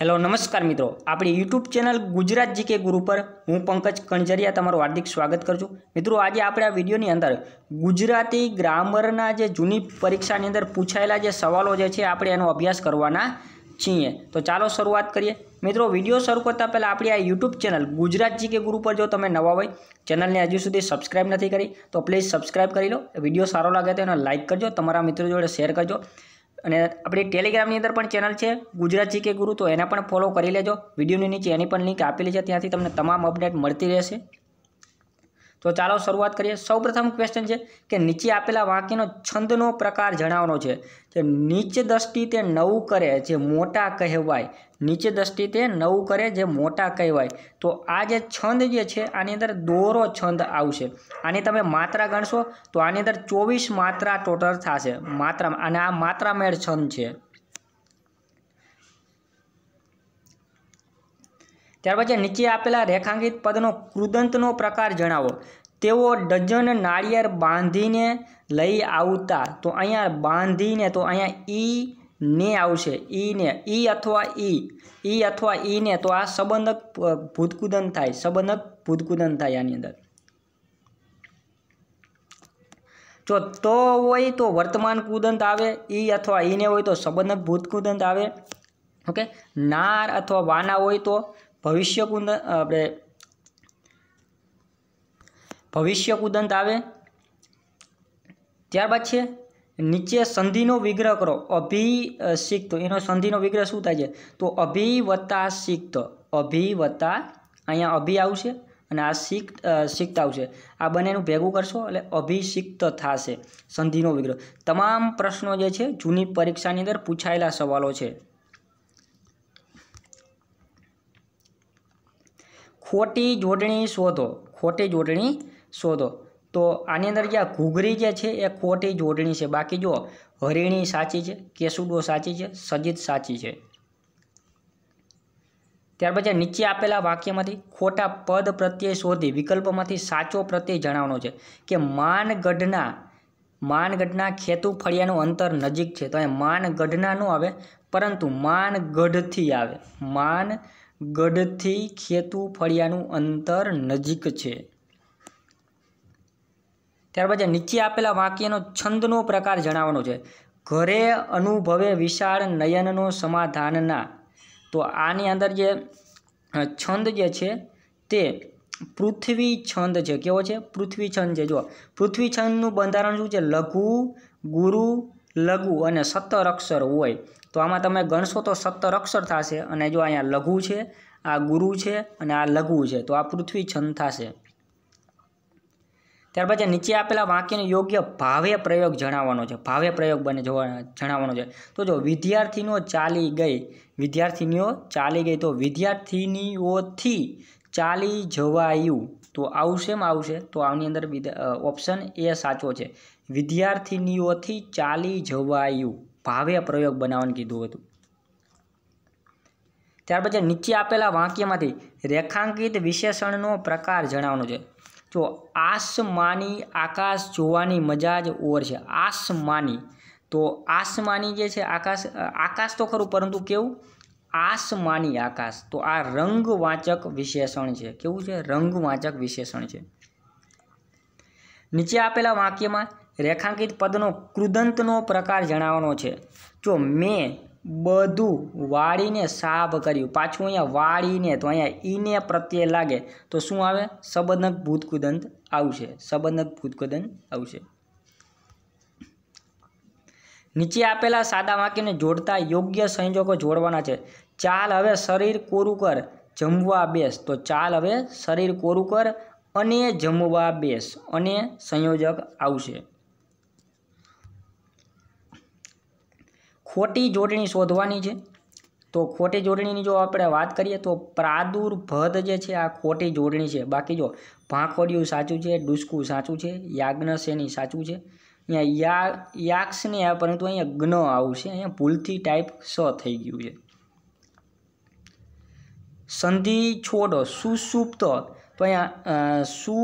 hello નમસ્કાર મિત્રો આપણી યુટ્યુબ ચેનલ ગુજરાત જીકે ગુરુ પર હું પંકજ કણજરિયા તમારું હાર્દિક સ્વાગત કરું છું મિત્રો આજે આપણે આ વિડીયોની અંદર ગુજરાતી ગ્રામરના જે જૂની પરીક્ષાની અંદર પૂછાયેલા જે સવાલો જે છે આપણે એનો અભ્યાસ કરવાના છીએ તો ચાલો શરૂઆત કરીએ મિત્રો વિડીયો શરૂ કરતાં પહેલાં આપણી આ યુટ્યુબ ચેનલ ગુજરાત જીકે ગુરુ પર જો તમે નવા હોય ચેનલને હજુ સુધી સબસ્ક્રાઇબ નથી કરી તો પ્લીઝ સબસ્ક્રાઇબ કરી લો વિડીયો સારો લાગે તો એને લાઇક કરજો તમારા મિત્રો જોડે શેર કરજો અને આપણી ટેલિગ્રામની અંદર પણ ચેનલ છે ગુજરાત જીકે ગુરુ તો એને પણ ફોલો કરી લેજો વિડીયોની નીચે એની પણ લિંક આપેલી છે ત્યાંથી તમને તમામ અપડેટ મળતી રહેશે તો ચાલો શરૂઆત કરીએ સૌપ્રથમ ક્વેશ્ચન છે કે નીચે આપેલા વાક્યનો છંદનો પ્રકાર જણાવવાનો છે કે નીચ દ્રષ્ટિ તે નવું કરે જે મોટા કહેવાય નીચે દ્રષ્ટિ તે નવું કરે જે મોટા કહેવાય તો આ જે છંદ જે છે આની અંદર દોરો છંદ આવશે આની તમે માત્રા ગણશો તો આની અંદર ચોવીસ માત્રા ટોટલ થશે માત્રા અને આ માત્રામેળ છંદ છે ત્યારબાદ નીચે આપેલા રેખાંકિત પદનો કૃદંતનો પ્રકાર જણાવો તેઓ ડજન નાળિયેર બાંધીને લઈ આવતા તો અહીંયા બાંધીને તો અહીંયા ઈ ને આવશે ઈને ઈ અથવા ઈ ઈ અથવા ઈને તો આ સંબંધક ભૂતકુદન થાય સંબંધક ભૂતકુદન થાય આની અંદર જો તો હોય તો વર્તમાન કુદંત આવે ઈ અથવા ઈને હોય તો સંબંધક ભૂતકુદંત આવે ઓકે નાર અથવા વાના હોય તો ભવિષ્ય કુદંત આપણે ભવિષ્ય કુદંત આવે ત્યારબાદ છે નીચે સંધિનો વિગ્રહ કરો અભિસિક્ત એનો સંધિનો વિગ્રહ શું થાય છે તો અભિવતા સિક્ત અભિવતા અહીંયા અભિ આવશે અને આ સિક્ત સિક્ત આવશે આ બંનેનું ભેગું કરશો એટલે અભિસિક્ત થશે સંધિનો વિગ્રહ તમામ પ્રશ્નો જે છે જૂની પરીક્ષાની અંદર પૂછાયેલા સવાલો છે ખોટી જોડણી શોધો ખોટી જોડણી શોધો તો આની અંદર જે ઘૂઘરી જે છે એ ખોટી જોડણી છે બાકી જો હરિણી સાચી છે કેસુડો સાચી છે સજીત સાચી છે ત્યાર પછી નીચે આપેલા વાક્યમાંથી ખોટા પદ પ્રત્યય શોધી વિકલ્પમાંથી સાચો પ્રત્યય જણાવવાનો છે કે માનગઢના માનગઢના ખેતુ ફળિયાનું અંતર નજીક છે તો અહીં માનગઢના ન આવે પરંતુ માનગઢથી આવે માન ગઢથી ખેતુ ફળિયાનું અંતર નજીક છે ત્યારબાદ નીચે આપેલા વાક્યનો છંદનો પ્રકાર જણાવવાનો છે ઘરે અનુભવે વિશાળ નયનનો સમાધાનના તો આની અંદર જે છંદ જે છે તે પૃથ્વી છંદ છે કેવો છે પૃથ્વી છંદ છે જો પૃથ્વી છંદનું બંધારણ શું છે લઘુ ગુરુ લઘુ અને સત્તર અક્ષર હોય તો આમાં તમે ગણશો તો સત્તર અક્ષર થશે અને જો અહીંયા લઘુ છે આ ગુરુ છે અને આ લઘુ છે તો આ પૃથ્વી છંદ થશે ત્યાર પછી નીચે આપેલા વાક્યને યોગ્ય ભાવે પ્રયોગ જણાવવાનો છે ભાવે પ્રયોગ બને જોવા જણાવવાનો છે તો જો વિદ્યાર્થીનો ચાલી ગઈ વિદ્યાર્થીનીઓ ચાલી ગઈ તો વિદ્યાર્થીનીઓથી ચાલી જવાયું તો આવશે એમ આવશે તો આની અંદર ઓપ્શન એ સાચો છે વિદ્યાર્થીનીઓથી ચાલી જવાયું ભાવે પ્રયોગ બનાવવાનું કીધું હતું ત્યાર પછી નીચે આપેલા વાક્યમાંથી રેખાંકિત વિશેષણનો પ્રકાર જણાવવાનો છે જો આસમાની આકાશ જોવાની મજા જ ઓર છે આસમાની તો આસમાની જે છે આકાશ આકાશ તો ખરું પરંતુ કેવું આસમાની આકાશ તો આ રંગવાચક વિશેષણ છે કેવું છે રંગવાચક વિશેષણ છે નીચે આપેલા વાક્યમાં રેખાંકિત પદનો કૃદંતનો પ્રકાર જણાવવાનો છે જો મેં બધું વાળીને સાફ કર્યું પાછું અહીંયા વાળીને તો અહીંયા ઈને પ્રત્યે લાગે તો શું આવે સંબંધક ભૂતકુદંત આવશે સંબંધક ભૂતકુદંત આવશે નીચે આપેલા સાદા વાક્યને જોડતા યોગ્ય સંયોજકો જોડવાના છે ચાલ હવે શરીર કોરું કર જમવા બેસ તો ચાલ હવે શરીર કોરું કર અને જમવા બેસ અને સંયોજક આવશે ખોટી જોડણી શોધવાની છે તો ખોટી જોડણીની જો આપણે વાત કરીએ તો પ્રાદુર્ભદ જે છે આ ખોટી જોડણી છે બાકી જો ભાંખોડિયું સાચું છે ડુસકું સાચું છે યાજ્ઞસેની સાચું છે અહીંયા યા યાક્ષની યાક્ષને પરંતુ અહીંયા જ્ઞ આવશે અહીંયા ભૂલથી ટાઈપ સ થઈ ગયું છે સંધિ છોડો સુસુપ્ત તો અહીંયા સુ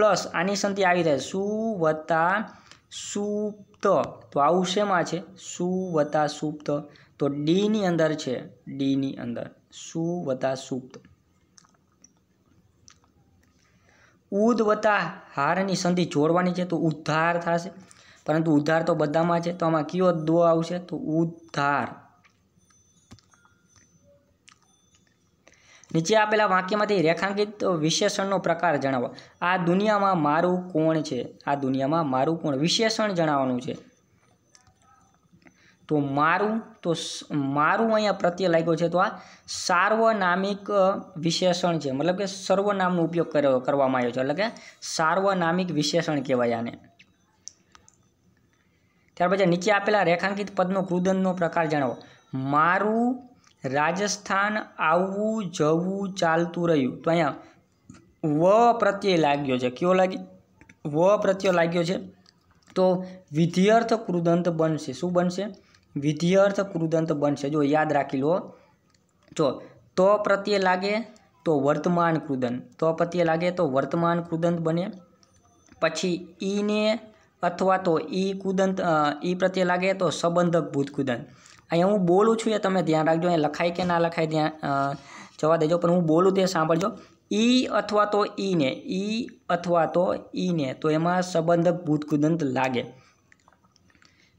પ્લસ આની સંધિ આવી થાય સુ વત્તા સુ તો આવું શેમાં છે સુ વત્તા સુપ્ત તો ડીની અંદર છે ડીની અંદર સુ વત્તા સુપ્ત ઉદ વત્તા હારની સંધિ જોડવાની છે તો ઉદ્ધાર થશે પરંતુ ઉદ્ધાર તો બધામાં છે તો આમાં કયો દ્વ આવશે તો ઉદ્ધાર નીચે આપેલા વાક્યમાંથી રેખાંકિત વિશેષણનો પ્રકાર જણાવો આ દુનિયામાં મારું કોણ છે આ દુનિયામાં મારું કોણ વિશેષણ જણાવવાનું છે તો મારું તો મારું અહીંયા પ્રત્યે લાગ્યો છે તો આ સાર્વનામિક વિશેષણ છે મતલબ કે સર્વનામનો ઉપયોગ કરવામાં આવ્યો છે એટલે કે સાર્વનામિક વિશેષણ કહેવાય આને ત્યાર પછી નીચે આપેલા રેખાંકિત પદનો કૃદનનો પ્રકાર જણાવો મારું રાજસ્થાન આવવું જવું ચાલતું રહ્યું તો અહીંયા વ પ્રત્યય લાગ્યો છે કયો લાગી વ પ્રત્યય લાગ્યો છે તો વિધિયર્થ કૃદંત બનશે શું બનશે વિધિયર્થ કૃદંત બનશે જો યાદ રાખી લો જો તો પ્રત્યે લાગે તો વર્તમાન કૃદંત તો પ્રત્યે લાગે તો વર્તમાન કૃદંત બને પછી ઈને અથવા તો ઈ કુદંત ઈ પ્રત્યે લાગે તો સંબંધક ભૂત કુદંત अँ हूँ बोलू छू तब ध्यान रखो अँ लखाए कि ना लखाए ध्यान जवा दो पर हूँ बोलूँ ते साँभजो ई अथवा तो ई ने ई अथवा तो ई ने तो यम संबंध भूतकुदंत लगे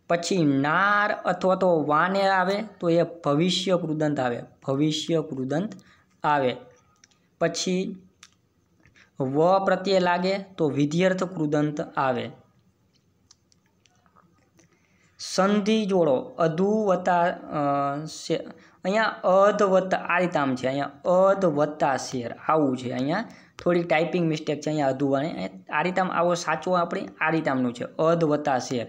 पची नार अथवा तो वाने आए तो ये भविष्य कृदंत आए भविष्य कृदंत आए पी व प्रत्ये लागे तो विध्यर्थ कृदंत आए સંધિ જોડો અધુ વત્તા અહીંયા અધ વત્તા આ રીતે આમ છે અહીંયા અધ વત્તા શેર આવું છે અહીંયા થોડી ટાઈપિંગ મિસ્ટેક છે અહીંયા અધુવાણી આ રીતે આમ આવો સાચો આપણે આ રીતે છે અધ વત્તા શેર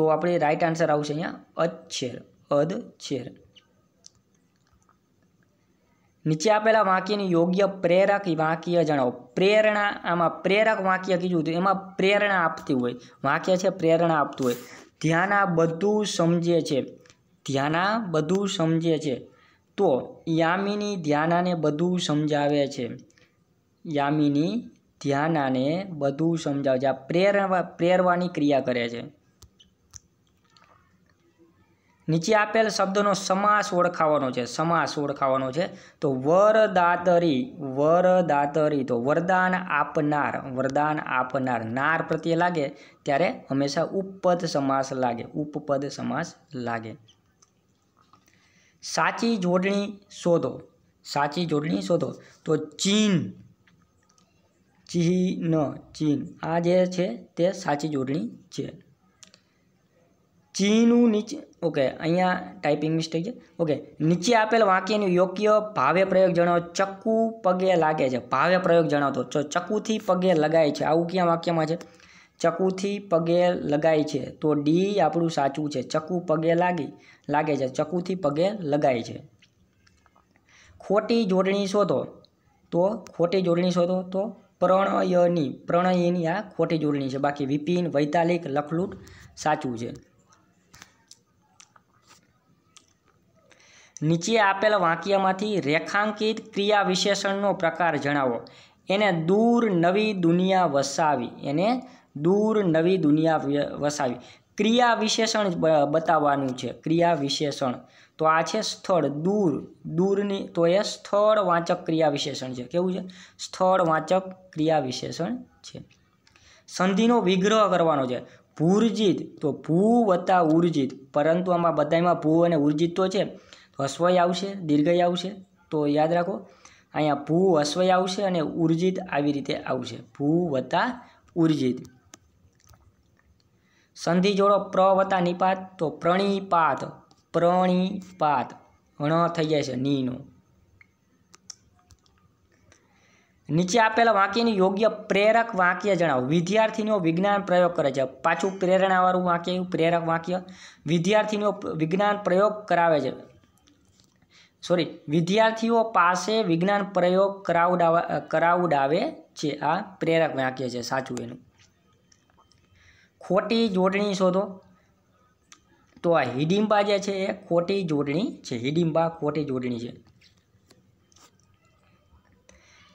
તો આપણે રાઈટ આન્સર આવશે અહીંયા અચ્છેર અધ છેર નીચે આપેલા વાક્યની યોગ્ય પ્રેરક વાક્ય જણાવો પ્રેરણા આમાં પ્રેરક વાક્ય કીધું એમાં પ્રેરણા આપતી હોય વાક્ય છે પ્રેરણા આપતું હોય ધ્યાન આ બધું સમજે છે ધ્યાન આ બધું સમજે છે તો યામિની ધ્યાનાને બધું સમજાવે છે યામિની ધ્યાનાને બધું સમજાવે છે આ પ્રેરવા પ્રેરવાની ક્રિયા કરે છે નીચે આપેલ શબ્દનો સમાસ ઓળખાવાનો છે સમાસ ઓળખાવાનો છે તો વરદાતરી વરદાતરી તો વરદાન આપનાર વરદાન આપનાર નાર પ્રત્યે લાગે ત્યારે હંમેશા ઉપપદ સમાસ લાગે ઉપપદ સમાસ લાગે સાચી જોડણી શોધો સાચી જોડણી શોધો તો ચીન ચિહ્ન ચીન આ જે છે તે સાચી જોડણી છે ચીનું નીચે ઓકે અહીંયા ટાઈપિંગ મિસ્ટેક છે ઓકે નીચે આપેલ વાક્યનું યોગ્ય ભાવે પ્રયોગ જણાવો ચક્કુ પગે લાગે છે ભાવે પ્રયોગ જણાવતો તો ચકુથી પગે લગાય છે આવું ક્યાં વાક્યમાં છે ચકુથી પગે લગાય છે તો ડી આપણું સાચું છે ચકુ પગે લાગી લાગે છે ચકુથી પગે લગાય છે ખોટી જોડણી શોધો તો ખોટી જોડણી શોધો તો પ્રણયની પ્રણયની આ ખોટી જોડણી છે બાકી વિપિન વૈતાલિક લખલૂટ સાચું છે નીચે આપેલા વાક્યમાંથી રેખાંકિત ક્રિયા વિશેષણનો પ્રકાર જણાવો એને દૂર નવી દુનિયા વસાવી એને દૂર નવી દુનિયા વસાવી ક્રિયા વિશેષણ બતાવવાનું છે ક્રિયા વિશેષણ તો આ છે સ્થળ દૂર દૂરની તો એ સ્થળ વાંચક ક્રિયા વિશેષણ છે કેવું છે સ્થળ વાંચક ક્રિયા વિશેષણ છે સંધિનો વિગ્રહ કરવાનો છે ભૂર્જિત તો ભૂ વત્તા ઉર્જિત પરંતુ આમાં બધામાં ભૂ અને ઉર્જિત તો છે હસ્વય આવશે દીર્ઘય આવશે તો યાદ રાખો અહીંયા ભૂ હસ્વય આવશે અને ઉર્જિત આવી રીતે આવશે ભૂ વત્તા ઉર્જિત સંધિ જોડો પ્ર વત્તા નિપાત તો પ્રણીપાત પ્રણીપાત હણ થઈ જાય છે નીનો નીચે આપેલા વાક્યની યોગ્ય પ્રેરક વાંક્ય જણાવો વિદ્યાર્થીનીઓ વિજ્ઞાન પ્રયોગ કરે છે પાછું પ્રેરણાવાળું વાક્ય પ્રેરક વાક્ય વિદ્યાર્થીનો વિજ્ઞાન પ્રયોગ કરાવે છે સોરી વિદ્યાર્થીઓ પાસે વિજ્ઞાન પ્રયોગ કરાવડાવા કરાવડાવે છે આ પ્રેરક વાક્ય છે સાચું એનું ખોટી જોડણી શોધો તો આ હિડિંબા જે છે એ ખોટી જોડણી છે હિડિંબા ખોટી જોડણી છે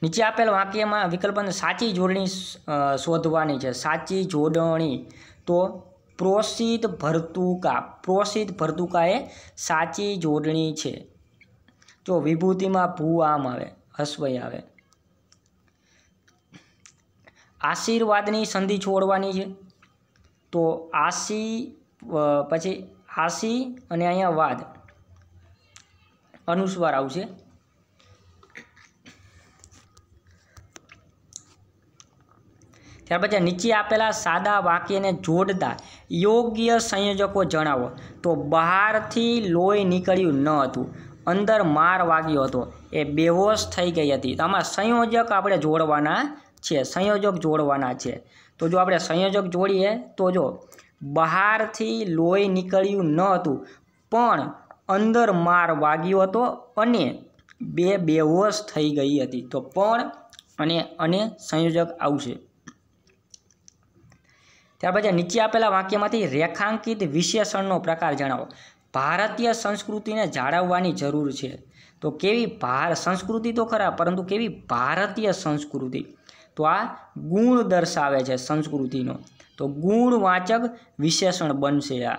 નીચે આપેલ વાક્યમાં વિકલ્પન સાચી જોડણી શોધવાની છે સાચી જોડણી તો પ્રોષિત ભરતુકા પ્રોષિત ભરતુકા એ સાચી જોડણી છે જો વિભૂતિમાં ભૂ આમ આવે હસવઈ આવે આશીર્વાદની સંધિ છોડવાની છે તો આશી પછી આશી અને અહીંયા વાદ અનુસ્વાર આવશે ત્યાર પછી નીચે આપેલા સાદા વાક્યને જોડતા યોગ્ય સંયોજકો જણાવો તો બહારથી લોહી નીકળ્યું ન હતું અંદર માર વાગ્યો હતો એ બેહોશ થઈ ગઈ હતી તો આમાં સંયોજક આપણે જોડવાના છે સંયોજક જોડવાના છે તો જો આપણે સંયોજક જોડીએ તો જો બહારથી લોહી નીકળ્યું ન હતું પણ અંદર માર વાગ્યો હતો અને બે બેહોશ થઈ ગઈ હતી તો પણ અને અને સંયોજક આવશે ત્યાર પછી નીચે આપેલા વાક્યમાંથી રેખાંકિત વિશેષણનો પ્રકાર જણાવો ભારતીય સંસ્કૃતિને જાળવવાની જરૂર છે તો કેવી ભાર સંસ્કૃતિ તો ખરા પરંતુ કેવી ભારતીય સંસ્કૃતિ તો આ ગુણ દર્શાવે છે સંસ્કૃતિનો તો ગુણવાચક વિશેષણ બનશે આ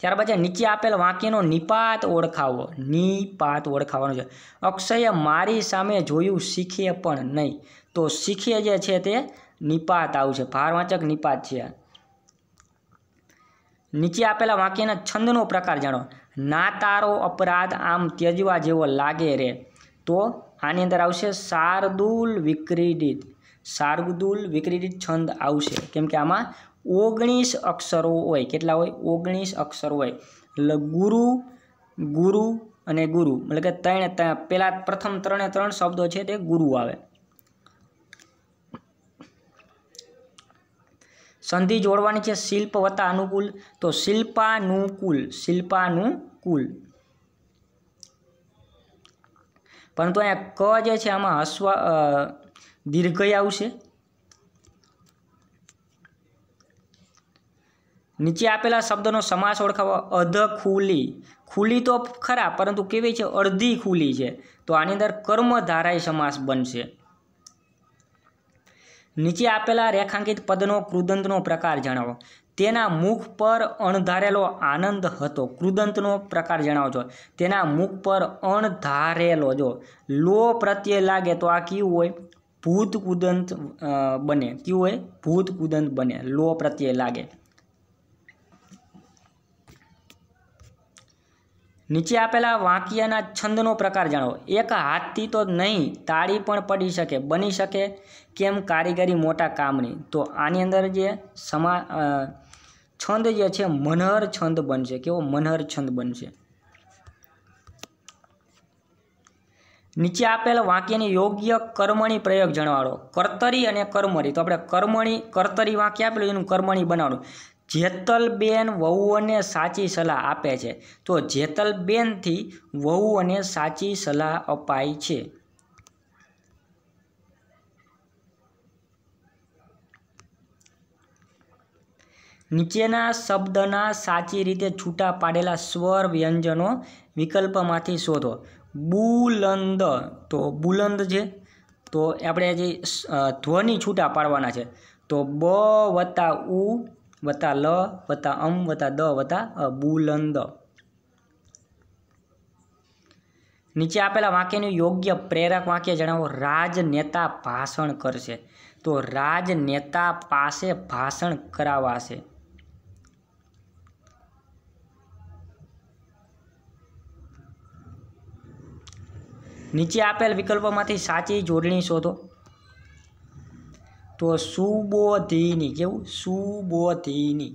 ત્યારબાદ છે નીચે આપેલ વાક્યનો નિપાત ઓળખાવો નિપાત ઓળખાવાનો છે અક્ષય મારી સામે જોયું શીખીએ પણ નહીં તો શીખીએ જે છે તે નિપાત આવશે ભારવાચક નિપાત છે નીચે આપેલા વાક્યના છંદનો પ્રકાર જાણો ના તારો અપરાધ આમ ત્યજવા જેવો લાગે રે તો આની અંદર આવશે શાર્દુલ વિક્રીડિત શાર્દુલ વિક્રીડિત છંદ આવશે કેમ કે આમાં ઓગણીસ અક્ષરો હોય કેટલા હોય ઓગણીસ અક્ષરો હોય એટલે ગુરુ ગુરુ અને ગુરુ એટલે કે ત્રણે પહેલાં પ્રથમ ત્રણે ત્રણ શબ્દો છે તે ગુરુ આવે સંધિ જોડવાની છે શિલ્પ વત્તા અનુકૂલ તો શિલ્પાનુકૂલ શિલ્પાનુકૂલ પરંતુ અહીંયા ક જે છે આમાં હસ્વા દીર્ઘય આવશે નીચે આપેલા શબ્દનો સમાસ ઓળખાવો અધ ખુલી ખુલી તો ખરા પરંતુ કેવી છે અડધી ખુલી છે તો આની અંદર કર્મધારાય સમાસ બનશે નીચે આપેલા રેખાંકિત પદનો કૃદંતનો પ્રકાર જણાવો તેના મુખ પર અણધારેલો આનંદ હતો કૃદંતનો પ્રકાર જણાવજો તેના મુખ પર અણધારેલો જો લો પ્રત્યે લાગે તો આ કયું હોય ભૂત કુદંત બને કયું હોય ભૂત કુદંત બને લો પ્રત્યે લાગે નીચે આપેલા વાંકિયાના છંદનો પ્રકાર જાણો એક હાથથી તો નહીં તાળી પણ પડી શકે બની શકે કેમ કારીગરી મોટા કામની તો આની અંદર જે સમા છંદ જે છે મનહર છંદ બનશે કેવો મનહર છંદ બનશે નીચે આપેલ વાક્યની યોગ્ય કર્મણી પ્રયોગ જણાવો કર્તરી અને કર્મણી તો આપણે કર્મણી કર્તરી વાંક્ય આપેલું એનું કર્મણી બનાવવાનું જેતલબેન વહુઓને સાચી સલાહ આપે છે તો જેતલબેનથી વહુઓને સાચી સલાહ અપાય છે નીચેના શબ્દના સાચી રીતે છૂટા પાડેલા સ્વર વ્યંજનો વિકલ્પમાંથી શોધો બુલંદ તો બુલંદ છે તો આપણે જે ધ્વનિ છૂટા પાડવાના છે તો બ વત્તા ઉ વત્તા લ વત્તા અમ વત્તા દ વત્તા બુલંદ નીચે આપેલા વાક્યનું યોગ્ય પ્રેરક વાક્ય જણાવો રાજનેતા ભાષણ કરશે તો રાજનેતા પાસે ભાષણ કરાવાશે નીચે આપેલ વિકલ્પોમાંથી સાચી જોડણી શોધો તો સુબોધિની કેવું સુબોધિની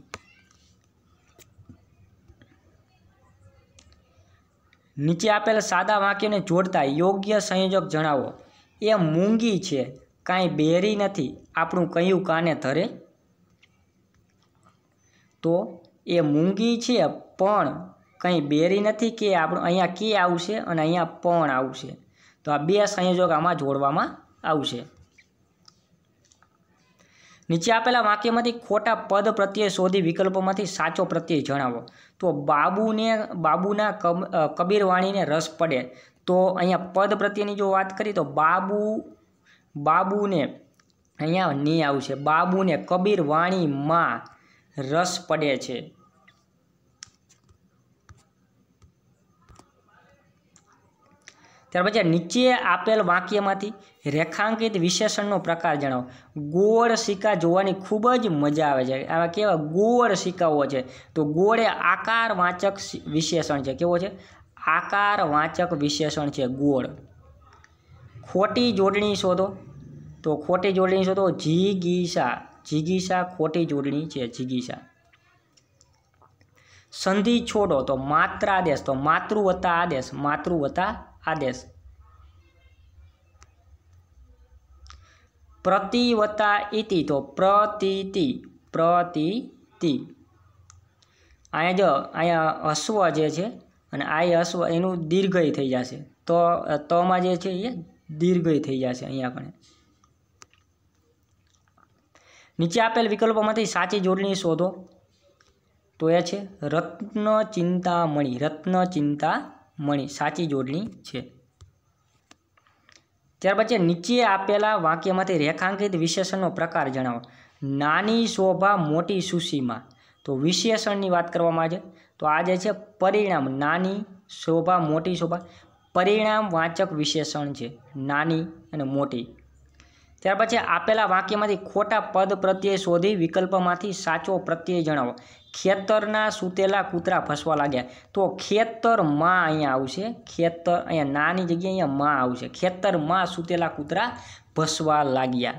નીચે આપેલા સાદા વાક્યને જોડતા યોગ્ય સંયોજક જણાવો એ મૂંગી છે કાંઈ બેરી નથી આપણું કયું કાને ધરે તો એ મૂંગી છે પણ કંઈ બેરી નથી કે આપણું અહીંયા કે આવશે અને અહીંયા પણ આવશે તો આ બે સંયોજક આમાં જોડવામાં આવશે નીચે આપેલા વાક્યમાંથી ખોટા પદ પ્રત્યય શોધી વિકલ્પોમાંથી સાચો પ્રત્યય જણાવો તો બાબુને બાબુના કબીરવાણીને રસ પડે તો અહીંયા પદ પ્રત્યેની જો વાત કરીએ તો બાબુ બાબુને અહીંયા નહીં આવશે બાબુને કબીરવાણીમાં રસ પડે છે ત્યારપછી નીચે આપેલ વાક્યમાંથી રેખાંકિત વિશેષણનો પ્રકાર જણાવો ગોળ સિક્કા જોવાની ખૂબ જ મજા આવે છે આવા કેવા ગોળ સિક્કાઓ છે તો ગોળે આકાર વાંચક વિશેષણ છે કેવો છે આકાર વાંચક વિશેષણ છે ગોળ ખોટી જોડણી શોધો તો ખોટી જોડણી શોધો જીગીસા જીગીસા ખોટી જોડણી છે જીગીસા સંધિ છોડો તો આદેશ તો માતૃ આદેશ માતૃ આદેશ પ્રતિવતા ઇતિ તો પ્રતીતિ પ્રતીતિ અહીંયા જો અહીંયા અશ્વ જે છે અને આ અશ્વ એનું દીર્ઘય થઈ જશે તો તમાં જે છે એ દીર્ઘય થઈ જશે અહીંયા આપણે નીચે આપેલ વિકલ્પોમાંથી સાચી જોડણી શોધો તો એ છે રત્ન ચિંતામણી રત્ન ચિંતા મણી સાચી જોડણી છે ત્યારબાદ છે નીચે આપેલા વાક્યમાંથી રેખાંકિત વિશેષણનો પ્રકાર જણાવો નાની શોભા મોટી સુશીમાં તો વિશેષણની વાત કરવામાં આવે તો આજે છે પરિણામ નાની શોભા મોટી શોભા પરિણામ વાચક વિશેષણ છે નાની અને મોટી ત્યાર પછી આપેલા વાક્યમાંથી ખોટા પદ પ્રત્યય શોધી વિકલ્પમાંથી સાચો પ્રત્યય જણાવો ખેતરના સૂતેલા કૂતરા ફસવા લાગ્યા તો ખેતરમાં અહીંયા આવશે ખેતર અહીંયા નાની જગ્યાએ અહીંયા માં આવશે ખેતરમાં સૂતેલા કૂતરા ભસવા લાગ્યા